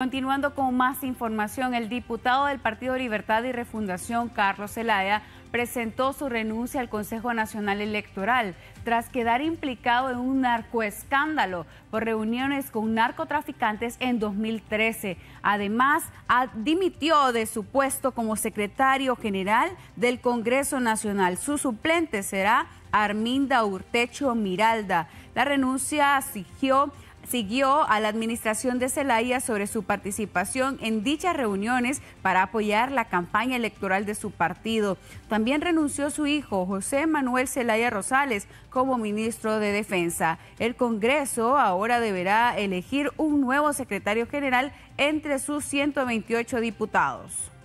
Continuando con más información, el diputado del Partido Libertad y Refundación, Carlos Zelaya, presentó su renuncia al Consejo Nacional Electoral tras quedar implicado en un narcoescándalo por reuniones con narcotraficantes en 2013. Además, dimitió de su puesto como secretario general del Congreso Nacional. Su suplente será Arminda Urtecho Miralda. La renuncia asigió siguió a la administración de Zelaya sobre su participación en dichas reuniones para apoyar la campaña electoral de su partido. También renunció su hijo, José Manuel Zelaya Rosales, como ministro de Defensa. El Congreso ahora deberá elegir un nuevo secretario general entre sus 128 diputados.